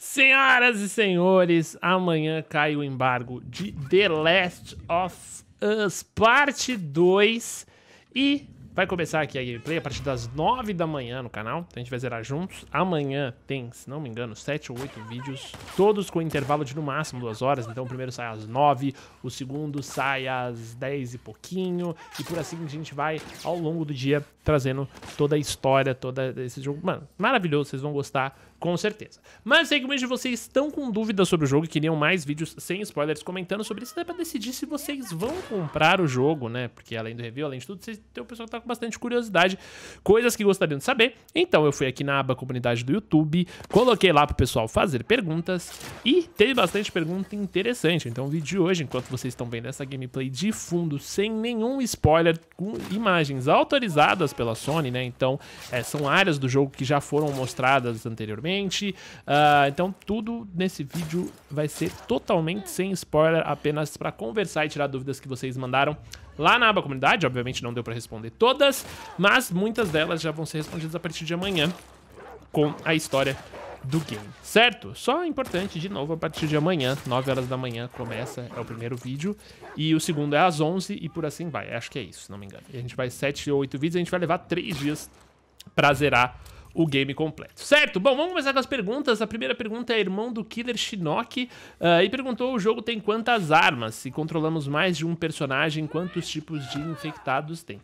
Senhoras e senhores, amanhã cai o embargo de The Last of Us Parte 2 e vai começar aqui a gameplay a partir das 9 da manhã no canal, então a gente vai zerar juntos. Amanhã tem, se não me engano, 7 ou 8 vídeos, todos com intervalo de no máximo 2 horas, então o primeiro sai às 9, o segundo sai às 10 e pouquinho, e por assim a gente vai ao longo do dia trazendo toda a história, todo esse jogo. Mano, maravilhoso, vocês vão gostar com certeza. Mas de vocês estão com dúvidas sobre o jogo e queriam mais vídeos sem spoilers comentando sobre isso, dá pra decidir se vocês vão comprar o jogo, né? Porque além do review, além de tudo, vocês, o pessoal que tá com bastante curiosidade, coisas que gostariam de saber. Então eu fui aqui na aba comunidade do YouTube, coloquei lá pro pessoal fazer perguntas e teve bastante pergunta interessante. Então o vídeo de hoje, enquanto vocês estão vendo essa gameplay de fundo, sem nenhum spoiler, com imagens autorizadas pela Sony, né? Então é, são áreas do jogo que já foram mostradas anteriormente futuramente. Uh, ah, então tudo nesse vídeo vai ser totalmente sem spoiler, apenas para conversar e tirar dúvidas que vocês mandaram lá na aba comunidade. Obviamente não deu para responder todas, mas muitas delas já vão ser respondidas a partir de amanhã com a história do game, certo? Só é importante, de novo, a partir de amanhã, 9 horas da manhã começa, é o primeiro vídeo, e o segundo é às 11 e por assim vai, acho que é isso, se não me engano. E a gente vai 7 ou 8 vídeos, a gente vai levar 3 dias pra zerar o game completo. Certo? Bom, vamos começar com as perguntas. A primeira pergunta é irmão do Killer Shinnok uh, e perguntou: o jogo tem quantas armas? Se controlamos mais de um personagem, quantos tipos de infectados tem?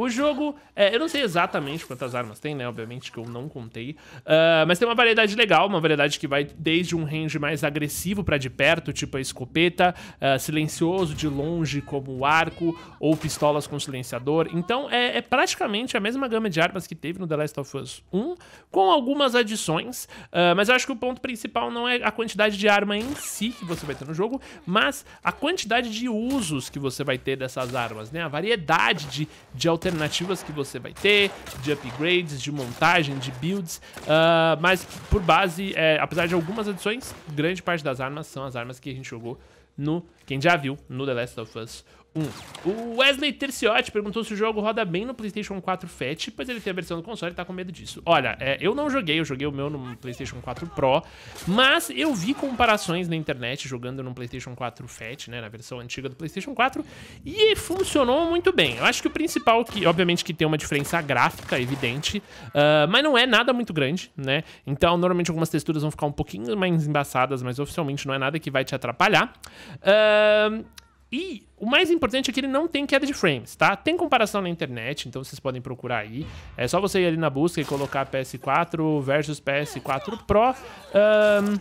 O jogo, é, eu não sei exatamente quantas armas tem, né? Obviamente que eu não contei. Uh, mas tem uma variedade legal, uma variedade que vai desde um range mais agressivo para de perto, tipo a escopeta, uh, silencioso de longe, como o arco, ou pistolas com silenciador. Então é, é, praticamente a mesma gama de armas que teve no The Last of Us 1, com algumas adições. Uh, mas eu acho que o ponto principal não é a quantidade de arma em si que você vai ter no jogo, mas a quantidade de usos que você vai ter dessas armas, né? A variedade de, de alternativas alternativas que você vai ter, de upgrades, de montagem, de builds, uh, mas por base, é, apesar de algumas adições, grande parte das armas são as armas que a gente jogou no, quem já viu, no The Last of Us 1. O Wesley Terciotti perguntou se o jogo roda bem no PlayStation 4 Fat, pois ele tem a versão do console e tá com medo disso. Olha, é, eu não joguei, eu joguei o meu no PlayStation 4 Pro, mas eu vi comparações na internet jogando no PlayStation 4 Fat, né, na versão antiga do PlayStation 4, e funcionou muito bem. Eu acho que o principal, que obviamente que tem uma diferença gráfica evidente, uh, mas não é nada muito grande, né? Então, normalmente algumas texturas vão ficar um pouquinho mais embaçadas, mas oficialmente não é nada que vai te atrapalhar. Uh, e o mais importante é que ele não tem queda de frames, tá? Tem comparação na internet, então vocês podem procurar aí. É só você ir ali na busca e colocar PS4 versus PS4 Pro. Um,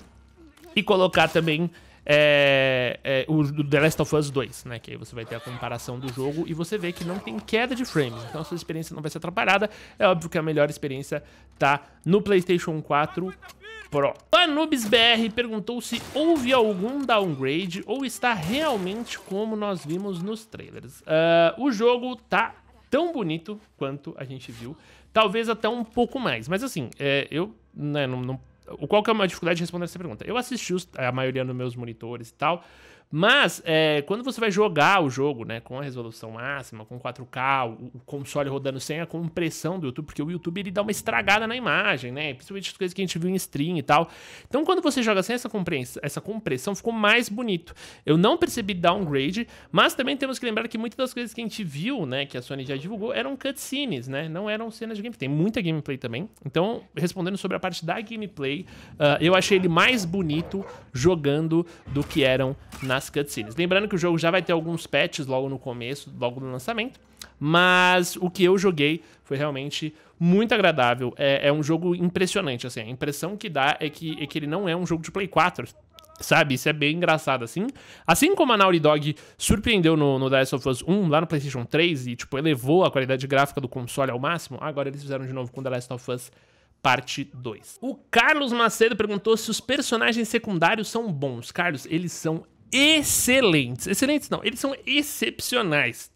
e colocar também é, é, o The Last of Us 2, né? Que aí você vai ter a comparação do jogo e você vê que não tem queda de frames. Então a sua experiência não vai ser atrapalhada. É óbvio que a melhor experiência tá no PlayStation 4 Pro. AnubisBR perguntou se houve algum downgrade ou está realmente como nós vimos nos trailers. Uh, o jogo tá tão bonito quanto a gente viu, talvez até um pouco mais. Mas assim, é, eu né, não, não qual que é a dificuldade de responder essa pergunta? Eu assisti a maioria nos meus monitores e tal, mas, é, quando você vai jogar o jogo, né, com a resolução máxima, com 4K, o, o console rodando sem a compressão do YouTube, porque o YouTube ele dá uma estragada na imagem, né, principalmente as coisas que a gente viu em stream e tal. Então, quando você joga sem essa, compressão, essa compressão, ficou mais bonito. Eu não percebi downgrade, mas também temos que lembrar que muitas das coisas que a gente viu, né, que a Sony já divulgou, eram cutscenes, né, não eram cenas de gameplay. Tem muita gameplay também. Então, respondendo sobre a parte da gameplay, uh, eu achei ele mais bonito jogando do que eram na nas cutscenes. Lembrando que o jogo já vai ter alguns patches logo no começo, logo no lançamento, mas o que eu joguei foi realmente muito agradável. É, é um jogo impressionante, assim, a impressão que dá é que, é que ele não é um jogo de Play 4, Sabe, isso é bem engraçado, assim. Assim como a Naughty Dog surpreendeu no, no The Last of Us 1, lá no PlayStation 3, e, tipo, elevou a qualidade gráfica do console ao máximo, agora eles fizeram de novo com The Last of Us Parte 2. O Carlos Macedo perguntou se os personagens secundários são bons. Carlos, eles são excelentes. Excelentes não, eles são excepcionais.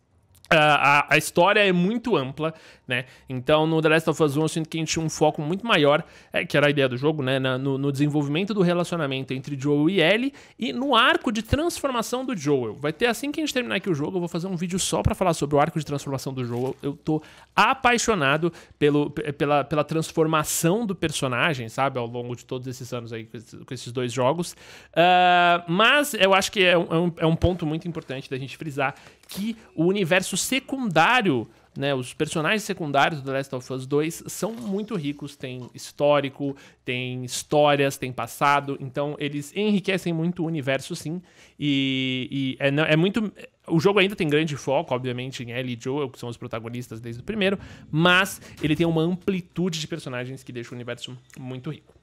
É, a, a, história é muito ampla, né? Então, no The Last of Us 1, eu sinto que a gente tinha um foco muito maior, é, que era a ideia do jogo, né? Na, no, no, desenvolvimento do relacionamento entre Joel e Ellie e no arco de transformação do Joel. Vai ter, assim que a gente terminar aqui o jogo, eu vou fazer um vídeo só para falar sobre o arco de transformação do Joel. Eu tô apaixonado pelo, pela, pela transformação do personagem, sabe? Ao longo de todos esses anos aí com esses, dois jogos. Uh, mas eu acho que é, é um, é um ponto muito importante da gente frisar que o universo secundário né, os personagens secundários do The Last of Us 2 são muito ricos, tem histórico, tem histórias, tem passado, então eles enriquecem muito o universo, sim. E, e é, é, muito. O jogo ainda tem grande foco, obviamente, em Ellie e Joel, que são os protagonistas desde o primeiro, mas ele tem uma amplitude de personagens que deixa o universo muito rico.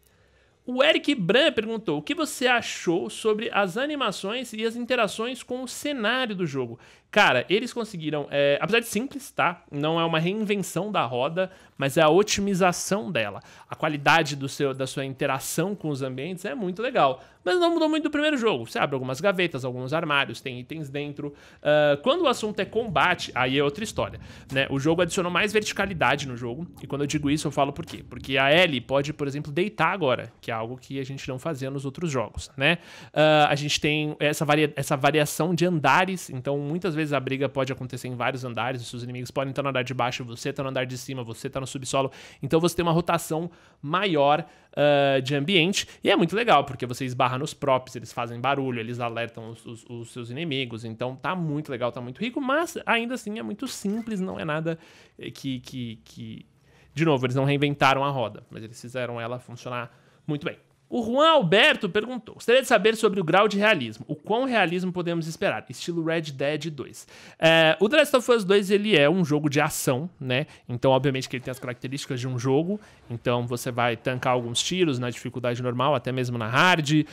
O Eric Bran perguntou: o que você achou sobre as animações e as interações com o cenário do jogo? Cara, eles conseguiram, é, apesar de simples, tá? Não é uma reinvenção da roda, mas é a otimização dela. A qualidade do seu, da sua interação com os ambientes é muito legal. Mas não mudou muito do primeiro jogo. Você abre algumas gavetas, alguns armários, tem itens dentro. Uh, quando o assunto é combate, aí é outra história. Né? O jogo adicionou mais verticalidade no jogo. E quando eu digo isso, eu falo por quê? Porque a Ellie pode, por exemplo, deitar agora, que é algo que a gente não fazia nos outros jogos, né? Uh, a gente tem essa, varia essa variação de andares, então muitas vezes a briga pode acontecer em vários andares, os seus inimigos podem estar no andar de baixo, você está no andar de cima, você está no subsolo, então você tem uma rotação maior uh, de ambiente, e é muito legal, porque você esbarra nos props, eles fazem barulho, eles alertam os, os, os seus inimigos, então tá muito legal, tá muito rico, mas ainda assim é muito simples, não é nada que, que, que de novo, eles não reinventaram a roda, mas eles fizeram ela funcionar muito bem. O Juan Alberto perguntou: gostaria de saber sobre o grau de realismo. O quão realismo podemos esperar? Estilo Red Dead 2. É, o The Last of Us 2 ele é um jogo de ação, né? Então, obviamente, que ele tem as características de um jogo. Então, você vai tancar alguns tiros na dificuldade normal, até mesmo na hard. Uh,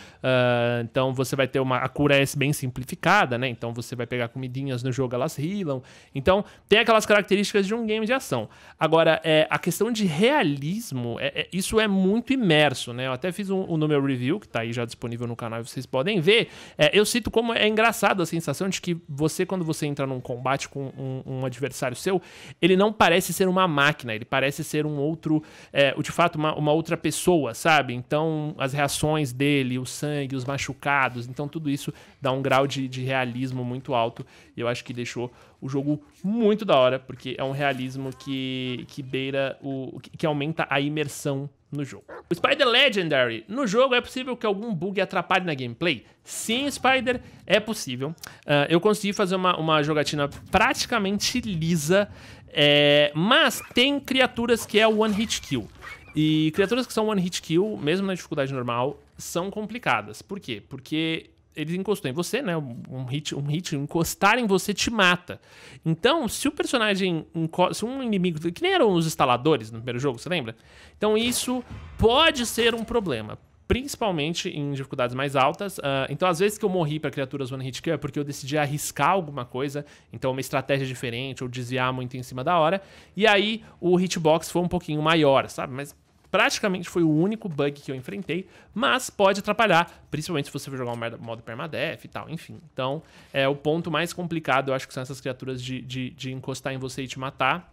então, você vai ter uma. A cura é bem simplificada, né? Então, você vai pegar comidinhas no jogo, elas rilam. Então, tem aquelas características de um game de ação. Agora, é, a questão de realismo, é, é isso é muito imerso, né? Eu até fiz um no, meu review, que está aí já disponível no canal e vocês podem ver, é, eu cito como é engraçado a sensação de que você, quando você entra num combate com um, um adversário seu, ele não parece ser uma máquina, ele parece ser um outro, é, de fato, uma, uma outra pessoa, sabe? Então, as reações dele, o sangue, os machucados, então tudo isso dá um grau de, de realismo muito alto e eu acho que deixou o jogo muito da hora, porque é um realismo que, que beira o. que aumenta a imersão no jogo. O Spider Legendary. No jogo é possível que algum bug atrapalhe na gameplay? Sim, Spider, é possível. Uh, eu consegui fazer uma, uma jogatina praticamente lisa, é, mas tem criaturas que é one hit kill. E criaturas que são one hit kill, mesmo na dificuldade normal, são complicadas. Por quê? Porque ele encostou em você, né? Um hit, um hit, encostar em você te mata. Então, se o personagem, se um inimigo, que nem eram os instaladores no primeiro jogo, você lembra? Então isso pode ser um problema. Principalmente em dificuldades mais altas. Uh, então, às vezes que eu morri para criaturas One Hit Kill é porque eu decidi arriscar alguma coisa, então uma estratégia diferente, ou desviar muito em cima da hora. E aí o hitbox foi um pouquinho maior, sabe? Mas praticamente foi o único bug que eu enfrentei, mas pode atrapalhar, principalmente se você for jogar um modo permadeath e tal, enfim. Então, é o ponto mais complicado, eu acho que são essas criaturas de, de, de encostar em você e te matar,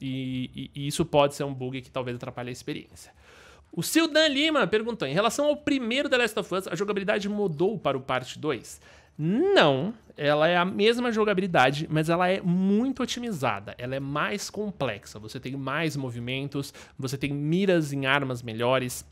e, e, e isso pode ser um bug que talvez atrapalhe a experiência. O Sildan Lima perguntou: em relação ao primeiro The Last of Us, a jogabilidade mudou para o parte 2? Não, ela é a mesma jogabilidade, mas ela é muito otimizada, ela é mais complexa. Você tem mais movimentos, você tem miras em armas melhores.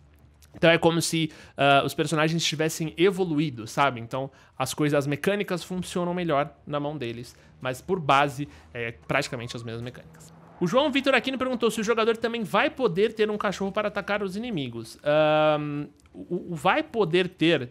Então é como se uh, os personagens tivessem evoluído, sabe? Então as coisas, as mecânicas funcionam melhor na mão deles, mas por base é praticamente as mesmas mecânicas. O João Vitor Aquino perguntou se o jogador também vai poder ter um cachorro para atacar os inimigos. Um, o, o, vai poder ter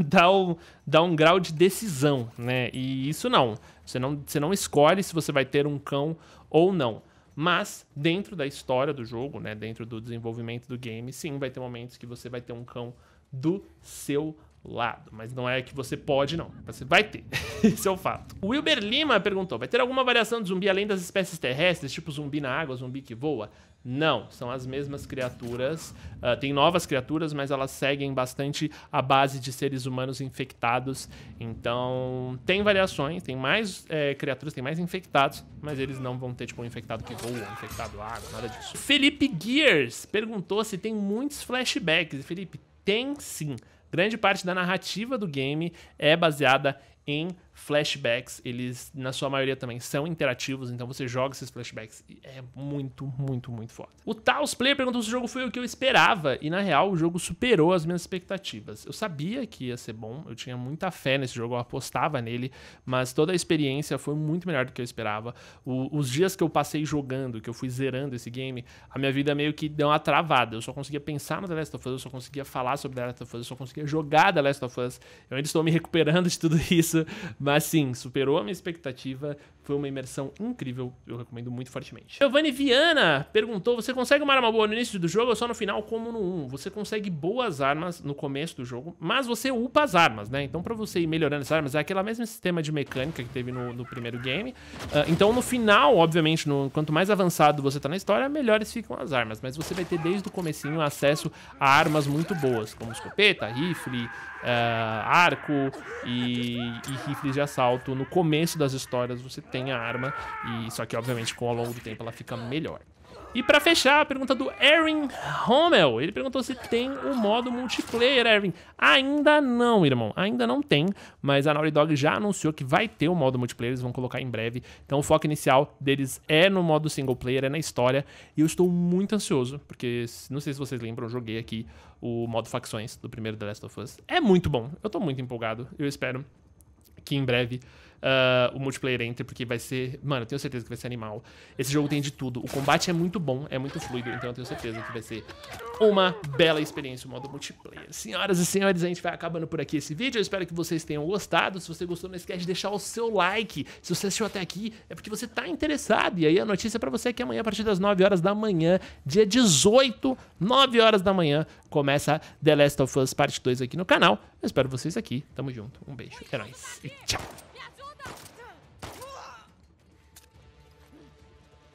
dá um, dá um grau de decisão, né? E isso não. Você, não. você não escolhe se você vai ter um cão ou não. Mas dentro da história do jogo, né, dentro do desenvolvimento do game, sim, vai ter momentos que você vai ter um cão do seu lado. Mas não é que você pode, não. Você vai ter. Isso é o fato. O Wilber Lima perguntou: vai ter alguma variação de zumbi além das espécies terrestres, tipo zumbi na água, zumbi que voa? Não, são as mesmas criaturas. Uh, tem novas criaturas, mas elas seguem bastante a base de seres humanos infectados. Então, tem variações, tem mais é, criaturas, tem mais infectados, mas eles não vão ter, tipo, um infectado que voa, um infectado água, nada disso. Felipe Gears perguntou se tem muitos flashbacks. Felipe, tem sim. Grande parte da narrativa do game é baseada em flashbacks, eles, na sua maioria também, são interativos, então você joga esses flashbacks e é muito, muito, muito foda. O Taos Player perguntou se o jogo foi o que eu esperava, e na real o jogo superou as minhas expectativas. Eu sabia que ia ser bom, eu tinha muita fé nesse jogo, eu apostava nele, mas toda a experiência foi muito melhor do que eu esperava. O, os dias que eu passei jogando, que eu fui zerando esse game, a minha vida meio que deu uma travada, eu só conseguia pensar no The Last of Us, eu só conseguia falar sobre The Last of Us, eu só conseguia jogar The Last of Us, eu ainda estou me recuperando de tudo isso, mas sim, superou a minha expectativa. Foi uma imersão incrível, eu recomendo muito fortemente. Giovanni Viana perguntou: você consegue uma arma boa no início do jogo ou só no final, como no 1? Você consegue boas armas no começo do jogo, mas você upa as armas, né? Então, para você ir melhorando as armas, é aquele mesmo sistema de mecânica que teve no, no primeiro game. Uh, então, no final, obviamente, no, quanto mais avançado você tá na história, melhores ficam as armas. Mas você vai ter desde o comecinho acesso a armas muito boas, como escopeta, rifle, uh, arco e, e, rifles de assalto. No começo das histórias você tem a arma, e só que obviamente com ao longo do tempo ela fica melhor. E para fechar, a pergunta do Erin Rommel. Ele perguntou se tem o um modo multiplayer, Erin. Ainda não, irmão. Ainda não tem, mas a Naughty Dog já anunciou que vai ter o um modo multiplayer, eles vão colocar em breve. Então o foco inicial deles é no modo single player, é na história, e eu estou muito ansioso, porque não sei se vocês lembram, eu joguei aqui o modo facções do primeiro The Last of Us. É muito bom. Eu estou muito empolgado. Eu espero que em breve uh, o multiplayer entre, porque vai ser. Mano, eu tenho certeza que vai ser animal. Esse jogo tem de tudo. O combate é muito bom, é muito fluido, então eu tenho certeza que vai ser uma bela experiência o modo multiplayer. Senhoras e senhores, a gente vai acabando por aqui esse vídeo. Eu espero que vocês tenham gostado. Se você gostou, não esquece de deixar o seu like. Se você assistiu até aqui, é porque você tá interessado. E aí a notícia é para você é que amanhã, a partir das 9 horas da manhã, dia 18, 9 horas da manhã, começa The Last of Us Parte 2 aqui no canal. Eu espero vocês aqui. Tamo junto. Um beijo. É nóis. E tchau.